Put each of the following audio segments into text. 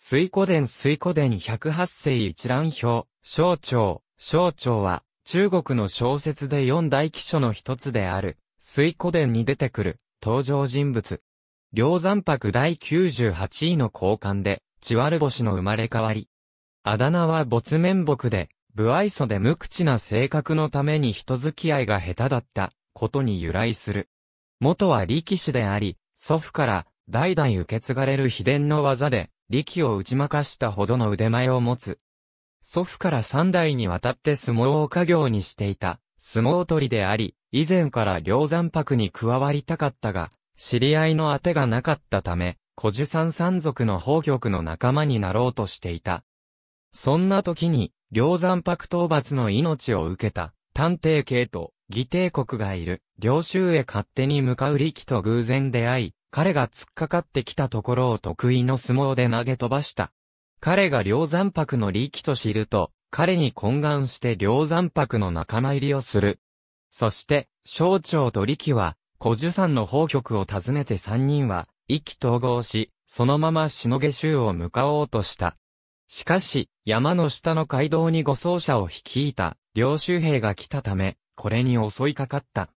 水湖殿水湖殿108世一覧表、小腸、小腸は、中国の小説で四大記書の一つである、水湖殿に出てくる、登場人物。梁山白第98位の交換で、千ル星の生まれ変わり。あだ名は没面目で、不愛想で無口な性格のために人付き合いが下手だったことに由来する。元は力士であり、祖父から代々受け継がれる秘伝の技で力を打ち負かしたほどの腕前を持つ。祖父から三代にわたって相撲を家業にしていた、相撲取りであり、以前から両山泊に加わりたかったが、知り合いの当てがなかったため、小樹山山族の宝局の仲間になろうとしていた。そんな時に、両山泊討伐の命を受けた、探偵系と義帝国がいる、領州へ勝手に向かう力と偶然出会い、彼が突っかかってきたところを得意の相撲で投げ飛ばした。彼が両山泊の力と知ると、彼に懇願して両山泊の仲間入りをする。そして、省庁と力は、古樹山の宝局を訪ねて三人は、意気統合し、そのまましのげ州を向かおうとした。しかし、山の下の街道に護送車を率いた、領州兵が来たため、これに襲いかかった。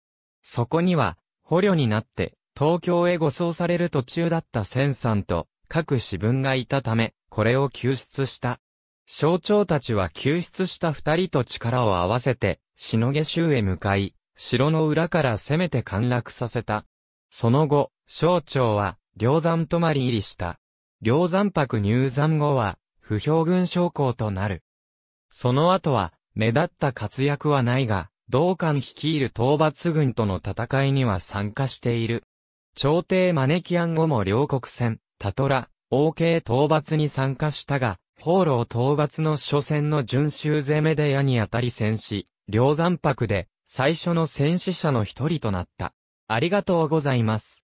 そこには、捕虜になって、東京へ護送される途中だった千さんと、各子分がいたため、これを救出した。省庁たちは救出した二人と力を合わせて、しのげ州へ向かい、城の裏から攻めて陥落させた。その後、省庁は、梁山泊まり入りした。梁山泊入山後は、不評軍将校となる。その後は、目立った活躍はないが、同官率いる討伐軍との戦いには参加している。朝廷マネキアン後も両国戦、タトラ、王 k 討伐に参加したが、放浪討伐の初戦の順州攻めで矢に当たり戦死、両山泊で最初の戦死者の一人となった。ありがとうございます。